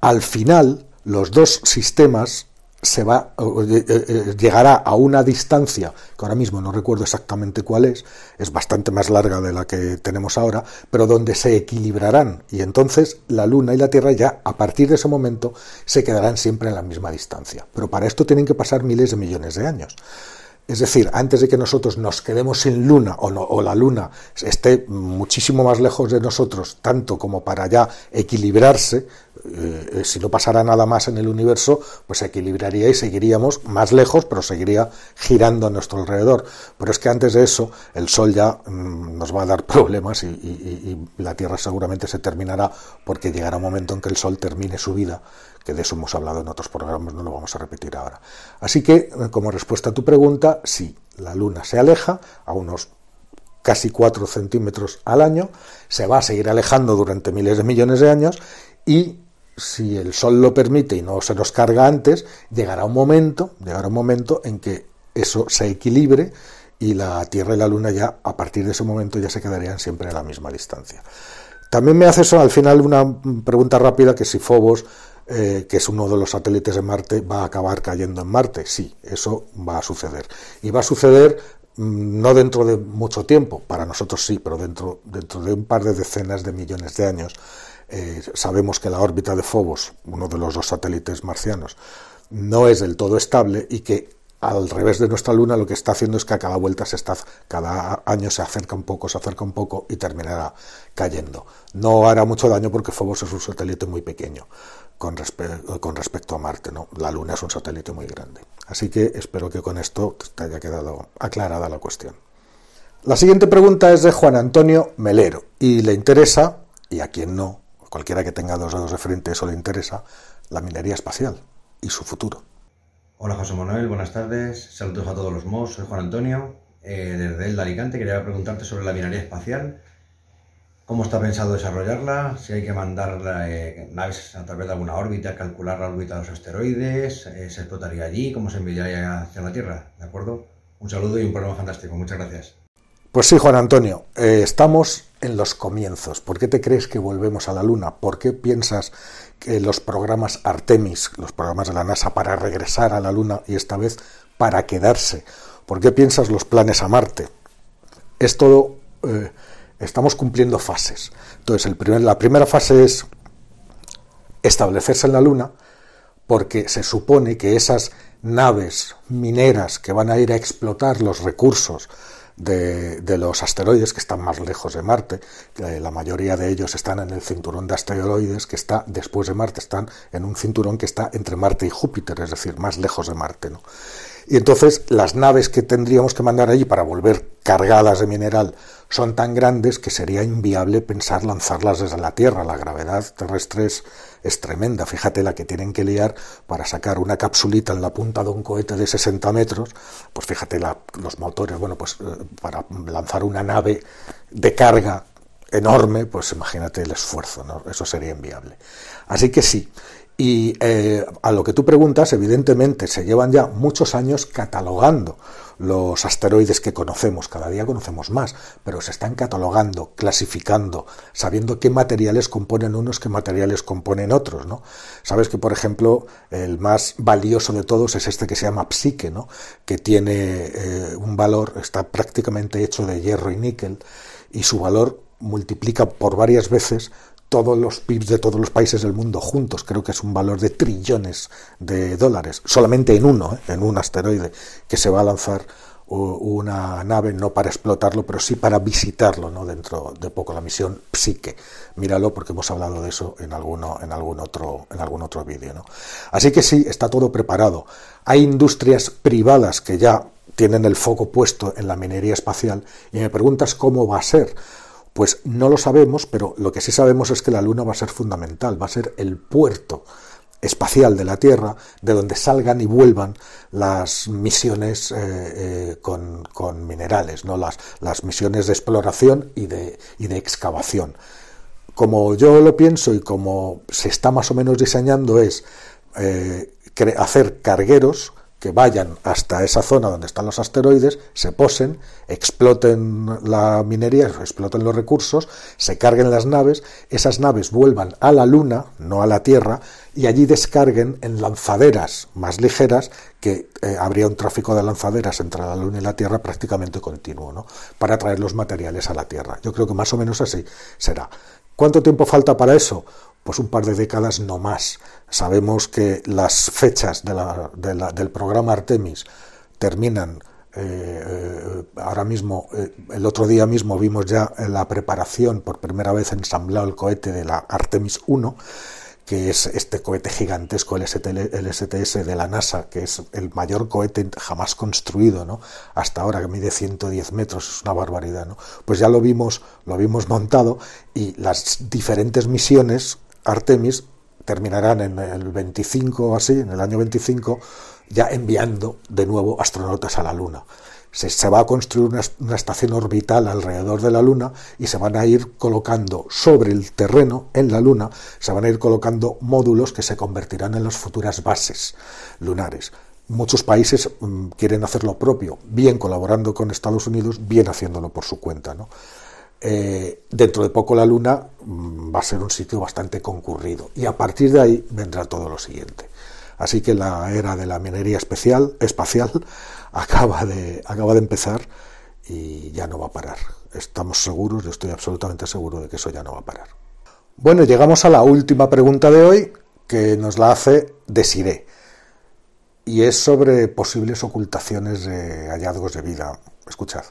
al final los dos sistemas se va, eh, eh, eh, llegará a una distancia, que ahora mismo no recuerdo exactamente cuál es, es bastante más larga de la que tenemos ahora, pero donde se equilibrarán y entonces la Luna y la Tierra ya a partir de ese momento se quedarán siempre en la misma distancia. Pero para esto tienen que pasar miles de millones de años. Es decir, antes de que nosotros nos quedemos sin luna o, la luna esté muchísimo más lejos de nosotros, tanto como para ya equilibrarse, eh, eh, si no pasara nada más en el universo, pues se equilibraría y seguiríamos más lejos, pero seguiría girando a nuestro alrededor. Pero es que antes de eso, el Sol ya mm, nos va a dar problemas y, la Tierra seguramente se terminará porque llegará un momento en que el Sol termine su vida, que de eso hemos hablado en otros programas, no lo vamos a repetir ahora. Así que, eh, como respuesta a tu pregunta, sí, la Luna se aleja a unos casi 4 centímetros al año, se va a seguir alejando durante miles de millones de años y si el sol lo permite y no se nos carga antes, llegará un momento, llegará un momento en que eso se equilibre y la Tierra y la Luna ya a partir de ese momento ya se quedarían siempre a la misma distancia. También me hace eso, al final una pregunta rápida que si Phobos, eh, que es uno de los satélites de Marte, va a acabar cayendo en Marte. Sí, eso va a suceder. Y va a suceder mm, no dentro de mucho tiempo, para nosotros sí, pero dentro, dentro de un par de decenas de millones de años eh, sabemos que la órbita de Phobos, uno de los dos satélites marcianos, no es del todo estable y que al revés de nuestra luna lo que está haciendo es que a cada vuelta se está, cada año se acerca un poco, se acerca un poco y terminará cayendo. No hará mucho daño porque Phobos es un satélite muy pequeño con, respecto a Marte, ¿no? La luna es un satélite muy grande. Así que espero que con esto te haya quedado aclarada la cuestión. La siguiente pregunta es de Juan Antonio Melero y le interesa, y a quién no, cualquiera que tenga dos dedos de frente eso le interesa, la minería espacial y su futuro. Hola José Manuel, buenas tardes. Saludos a todos los MOS. Soy Juan Antonio, eh, desde el de Alicante. Quería preguntarte sobre la minería espacial. ¿Cómo está pensado desarrollarla? Si hay que mandar eh, naves a través de alguna órbita, calcular la órbita de los asteroides, eh, se explotaría allí, cómo se enviaría hacia la Tierra, ¿de acuerdo? Un saludo y un programa fantástico. Muchas gracias. Pues sí, Juan Antonio, eh, estamos en los comienzos. ¿Por qué te crees que volvemos a la Luna? ¿Por qué piensas que los programas Artemis, los programas de la NASA para regresar a la Luna y esta vez para quedarse? ¿Por qué piensas los planes a Marte? Es todo... Eh, estamos cumpliendo fases. Entonces, el primer, la primera fase es establecerse en la Luna, porque se supone que esas naves mineras que van a ir a explotar los recursos de, los asteroides que están más lejos de Marte. Eh, la mayoría de ellos están en el cinturón de asteroides que está después de Marte, están en un cinturón que está entre Marte y Júpiter, es decir, más lejos de Marte. ¿no? Y entonces las naves que tendríamos que mandar allí para volver cargadas de mineral son tan grandes que sería inviable pensar lanzarlas desde la Tierra. La gravedad terrestre es, tremenda. Fíjate la que tienen que liar para sacar una capsulita en la punta de un cohete de 60 metros. Pues fíjate la, los motores, bueno, pues eh, para lanzar una nave de carga enorme, pues imagínate el esfuerzo, ¿no? eso sería inviable. Así que sí, y eh, a lo que tú preguntas, evidentemente, se llevan ya muchos años catalogando los asteroides que conocemos, cada día conocemos más, pero se están catalogando, clasificando, sabiendo qué materiales componen unos, qué materiales componen otros, ¿no? Sabes que, por ejemplo, el más valioso de todos es este que se llama Psique, ¿no? Que tiene eh, un valor, está prácticamente hecho de hierro y níquel, y su valor multiplica por varias veces todos los PIBs de todos los países del mundo juntos, creo que es un valor de trillones de dólares, solamente en uno, ¿eh? en un asteroide que se va a lanzar una nave no para explotarlo, pero sí para visitarlo, ¿no? Dentro de poco la misión Psique. Míralo porque hemos hablado de eso en alguno en algún otro en algún otro vídeo, Así que sí, está todo preparado. Hay industrias privadas que ya tienen el foco puesto en la minería espacial y me preguntas cómo va a ser. Pues no lo sabemos, pero lo que sí sabemos es que la Luna va a ser fundamental, va a ser el puerto espacial de la Tierra, de donde salgan y vuelvan las misiones eh, eh, con, minerales, ¿no? Las, misiones de exploración y de, excavación. Como yo lo pienso y como se está más o menos diseñando es eh, hacer cargueros que vayan hasta esa zona donde están los asteroides, se posen, exploten la minería, exploten los recursos, se carguen las naves, esas naves vuelvan a la Luna, no a la Tierra, y allí descarguen en lanzaderas más ligeras, que eh, habría un tráfico de lanzaderas entre la Luna y la Tierra prácticamente continuo, ¿no? para traer los materiales a la Tierra. Yo creo que más o menos así será. ¿Cuánto tiempo falta para eso? Pues un par de décadas no más. Sabemos que las fechas del programa Artemis terminan eh, eh, ahora mismo, eh, el otro día mismo vimos ya la preparación por primera vez ensamblado el cohete de la Artemis 1 que es este cohete gigantesco, el, STS de la NASA, que es el mayor cohete jamás construido, ¿no? Hasta ahora, que mide 110 metros, es una barbaridad, ¿no? Pues ya lo vimos, lo vimos montado y las diferentes misiones Artemis terminarán en el 25 así, en el año 25, ya enviando de nuevo astronautas a la Luna se, va a construir una, estación orbital alrededor de la Luna y se van a ir colocando sobre el terreno, en la Luna, se van a ir colocando módulos que se convertirán en las futuras bases lunares. Muchos países mm, quieren hacer lo propio, bien colaborando con Estados Unidos, bien haciéndolo por su cuenta. Eh, dentro de poco la Luna mm, va a ser un sitio bastante concurrido y a partir de ahí vendrá todo lo siguiente. Así que la era de la minería especial, espacial acaba de, acaba de empezar y ya no va a parar. Estamos seguros, yo estoy absolutamente seguro de que eso ya no va a parar. Bueno, llegamos a la última pregunta de hoy que nos la hace Desiré y es sobre posibles ocultaciones de hallazgos de vida. Escuchad.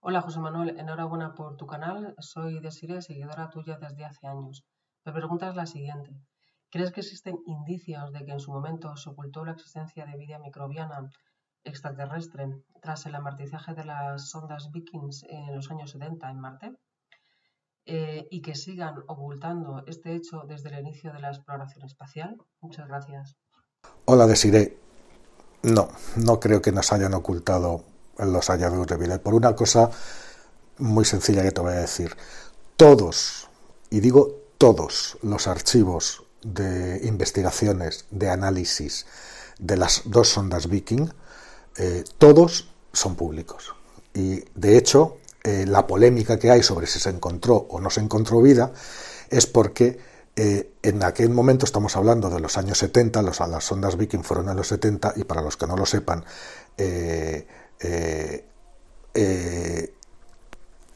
Hola José Manuel, enhorabuena por tu canal. Soy Desiré, seguidora tuya desde hace años. Me pregunta es la siguiente. ¿Crees que existen indicios de que en su momento se ocultó la existencia de vida microbiana extraterrestre tras el amortizaje de las sondas Vikings en los años 70 en Marte? Eh, y que sigan ocultando este hecho desde el inicio de la exploración espacial? Muchas gracias. Hola, Desiree. No, no creo que nos hayan ocultado los hallazgos de vida. por una cosa muy sencilla que te voy a decir. Todos, y digo todos los archivos de investigaciones, de análisis de las dos sondas Viking, eh, todos son públicos. Y de hecho, eh, la polémica que hay sobre si se encontró o no se encontró vida es porque eh, en aquel momento estamos hablando de los años 70, los, las sondas Viking fueron en los 70 y para los que no lo sepan,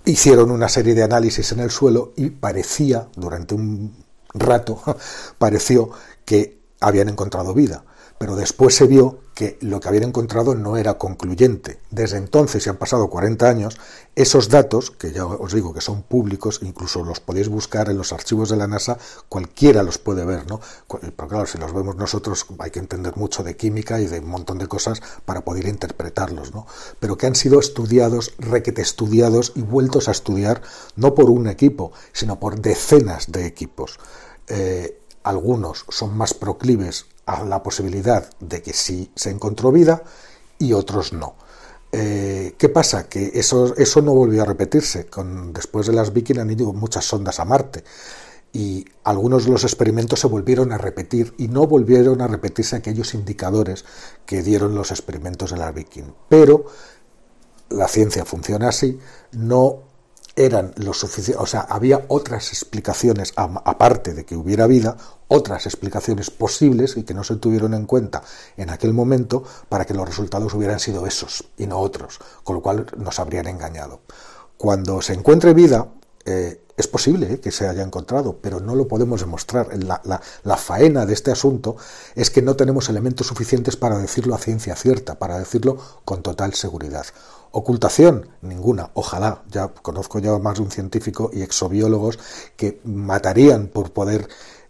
hicieron una serie de análisis en el suelo y parecía durante un rato pareció que habían encontrado vida pero después se vio que lo que habían encontrado no era concluyente. Desde entonces, y han pasado 40 años, esos datos, que ya os digo que son públicos, incluso los podéis buscar en los archivos de la NASA, cualquiera los puede ver, ¿no? Pero claro, si los vemos nosotros hay que entender mucho de química y de un montón de cosas para poder interpretarlos, ¿no? Pero que han sido estudiados, requete estudiados y vueltos a estudiar, no por un equipo, sino por decenas de equipos. Eh, algunos son más proclives a la posibilidad de que sí se encontró vida y otros no. Eh, ¿Qué pasa? Que eso, eso no volvió a repetirse. Con, después de las Viking han ido muchas sondas a Marte y algunos de los experimentos se volvieron a repetir y no volvieron a repetirse aquellos indicadores que dieron los experimentos de las Viking. Pero la ciencia funciona así, no eran lo o sea, había otras explicaciones, aparte de que hubiera vida, otras explicaciones posibles y que no se tuvieron en cuenta en aquel momento para que los resultados hubieran sido esos y no otros, con lo cual nos habrían engañado. Cuando se encuentre vida, eh, es posible eh, que se haya encontrado, pero no lo podemos demostrar. La, la, la, faena de este asunto es que no tenemos elementos suficientes para decirlo a ciencia cierta, para decirlo con total seguridad. Ocultación, ninguna, ojalá. Ya conozco ya más de un científico y exobiólogos que matarían por poder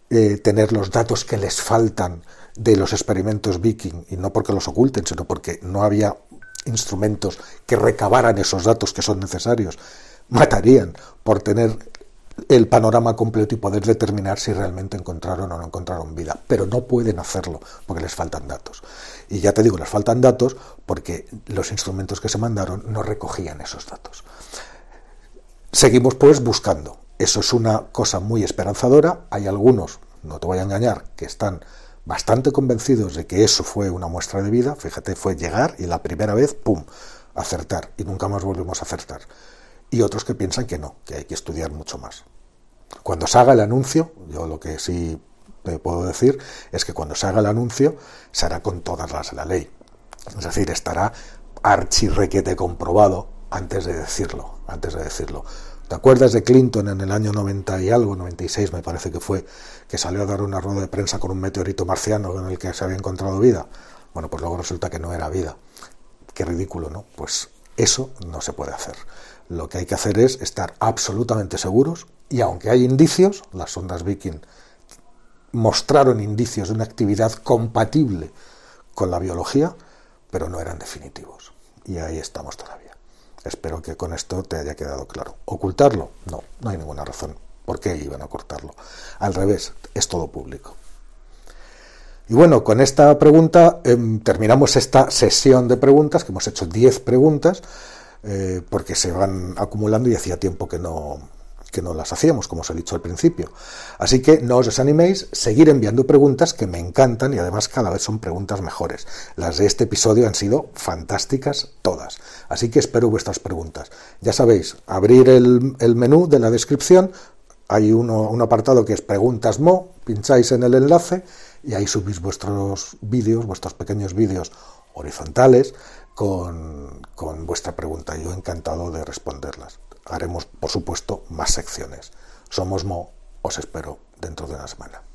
eh, tener los datos que les faltan de los experimentos viking, y no porque los oculten, sino porque no había instrumentos que recabaran esos datos que son necesarios. Matarían por tener el panorama completo y poder determinar si realmente encontraron o no encontraron vida. Pero no pueden hacerlo porque les faltan datos. Y ya te digo, les faltan datos porque los instrumentos que se mandaron no recogían esos datos. Seguimos pues buscando. Eso es una cosa muy esperanzadora. Hay algunos, no te voy a engañar, que están bastante convencidos de que eso fue una muestra de vida. Fíjate, fue llegar y la primera vez, ¡pum!, acertar. Y nunca más volvemos a acertar y otros que piensan que no, que hay que estudiar mucho más. Cuando se haga el anuncio, yo lo que sí te puedo decir es que cuando se haga el anuncio, se hará con todas las de la ley. Es decir, estará archirrequete comprobado antes de decirlo, antes de decirlo. ¿Te acuerdas de Clinton en el año 90 y algo, 96 me parece que fue, que salió a dar una rueda de prensa con un meteorito marciano en el que se había encontrado vida? Bueno, pues luego resulta que no era vida. Qué ridículo, ¿no? Pues eso no se puede hacer. Lo que hay que hacer es estar absolutamente seguros y aunque hay indicios, las sondas Viking mostraron indicios de una actividad compatible con la biología, pero no eran definitivos. Y ahí estamos todavía. Espero que con esto te haya quedado claro. ¿Ocultarlo? No, no hay ninguna razón. ¿Por qué iban a cortarlo? Al revés, es todo público. Y bueno, con esta pregunta em, terminamos esta sesión de preguntas, que hemos hecho 10 preguntas, eh, porque se van acumulando y hacía tiempo que no, que no las hacíamos, como os he dicho al principio. Así que no os desaniméis, seguir enviando preguntas que me encantan y además cada vez son preguntas mejores. Las de este episodio han sido fantásticas todas, así que espero vuestras preguntas. Ya sabéis, abrir el, menú de la descripción, hay uno, un apartado que es preguntas mo, pincháis en el enlace y ahí subís vuestros vídeos, vuestros pequeños vídeos horizontales con, vuestra pregunta. Yo encantado de responderlas. Haremos, por supuesto, más secciones. Somos Mo, os espero dentro de una semana.